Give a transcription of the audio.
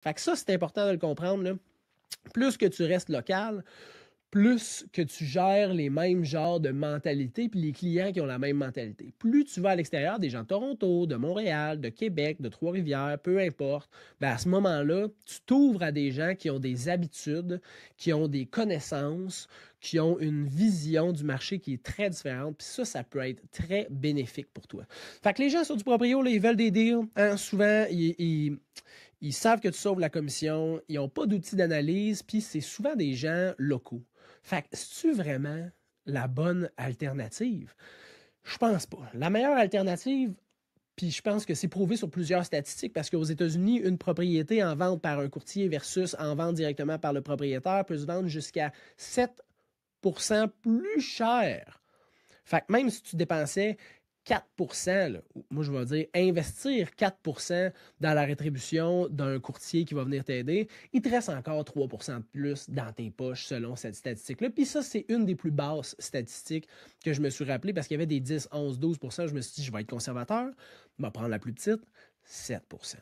Fait que ça, c'est important de le comprendre. Plus que tu restes local, plus que tu gères les mêmes genres de mentalités, puis les clients qui ont la même mentalité. Plus tu vas à l'extérieur des gens de Toronto, de Montréal, de Québec, de Trois-Rivières, peu importe, ben, à ce moment-là, tu t'ouvres à des gens qui ont des habitudes, qui ont des connaissances, qui ont une vision du marché qui est très différente. Puis ça, ça peut être très bénéfique pour toi. Fait que les gens sur du proprio, là, ils veulent des deals. Hein? Souvent, ils, ils savent que tu sauves la commission, ils n'ont pas d'outils d'analyse, puis c'est souvent des gens locaux. Fait que, c'est-tu vraiment la bonne alternative? Je pense pas. La meilleure alternative, puis je pense que c'est prouvé sur plusieurs statistiques, parce qu'aux États-Unis, une propriété en vente par un courtier versus en vente directement par le propriétaire peut se vendre jusqu'à 7 plus cher. Fait que même si tu dépensais 4 moi je vais dire investir 4 dans la rétribution d'un courtier qui va venir t'aider, il te reste encore 3 de plus dans tes poches selon cette statistique-là. Puis ça, c'est une des plus basses statistiques que je me suis rappelé parce qu'il y avait des 10, 11, 12 Je me suis dit, je vais être conservateur, je vais prendre la plus petite, 7